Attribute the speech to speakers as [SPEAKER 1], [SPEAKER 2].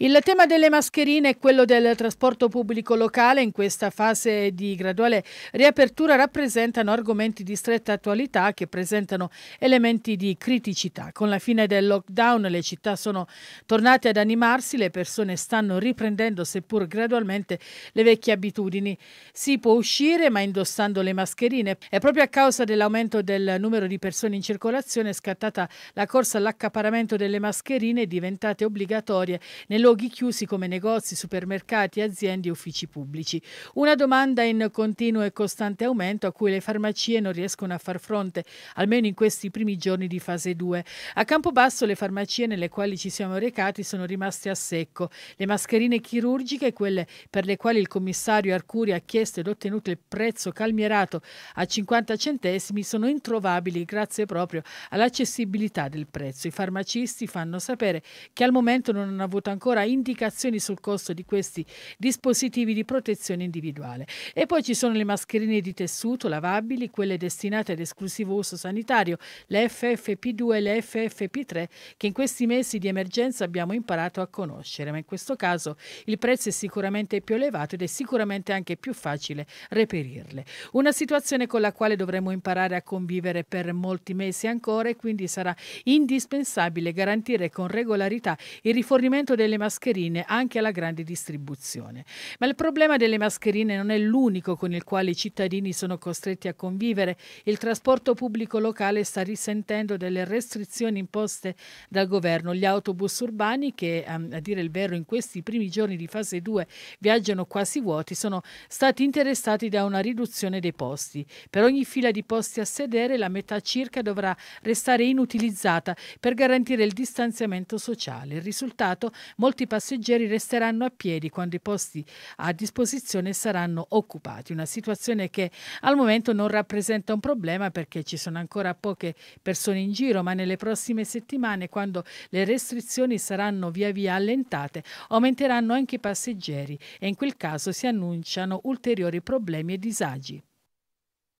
[SPEAKER 1] Il tema delle mascherine e quello del trasporto pubblico locale in questa fase di graduale riapertura rappresentano argomenti di stretta attualità che presentano elementi di criticità. Con la fine del lockdown le città sono tornate ad animarsi, le persone stanno riprendendo seppur gradualmente le vecchie abitudini. Si può uscire ma indossando le mascherine È proprio a causa dell'aumento del numero di persone in circolazione scattata la corsa all'accaparamento delle mascherine diventate obbligatorie nell'ordine luoghi chiusi come negozi, supermercati, aziende e uffici pubblici. Una domanda in continuo e costante aumento a cui le farmacie non riescono a far fronte, almeno in questi primi giorni di fase 2. A Campobasso le farmacie nelle quali ci siamo recati sono rimaste a secco. Le mascherine chirurgiche, quelle per le quali il commissario Arcuri ha chiesto ed ottenuto il prezzo calmierato a 50 centesimi, sono introvabili grazie proprio all'accessibilità del prezzo. I farmacisti fanno sapere che al momento non hanno avuto ancora ancora indicazioni sul costo di questi dispositivi di protezione individuale. E poi ci sono le mascherine di tessuto lavabili, quelle destinate ad esclusivo uso sanitario, le FFP2 e le FFP3 che in questi mesi di emergenza abbiamo imparato a conoscere, ma in questo caso il prezzo è sicuramente più elevato ed è sicuramente anche più facile reperirle. Una situazione con la quale dovremo imparare a convivere per molti mesi ancora e quindi sarà indispensabile garantire con regolarità il rifornimento delle mascherine mascherine anche alla grande distribuzione. Ma il problema delle mascherine non è l'unico con il quale i cittadini sono costretti a convivere. Il trasporto pubblico locale sta risentendo delle restrizioni imposte dal governo. Gli autobus urbani, che ehm, a dire il vero in questi primi giorni di fase 2 viaggiano quasi vuoti, sono stati interessati da una riduzione dei posti. Per ogni fila di posti a sedere la metà circa dovrà restare inutilizzata per garantire il distanziamento sociale. Il risultato? Molti molti passeggeri resteranno a piedi quando i posti a disposizione saranno occupati. Una situazione che al momento non rappresenta un problema perché ci sono ancora poche persone in giro, ma nelle prossime settimane, quando le restrizioni saranno via via allentate, aumenteranno anche i passeggeri e in quel caso si annunciano ulteriori problemi e disagi.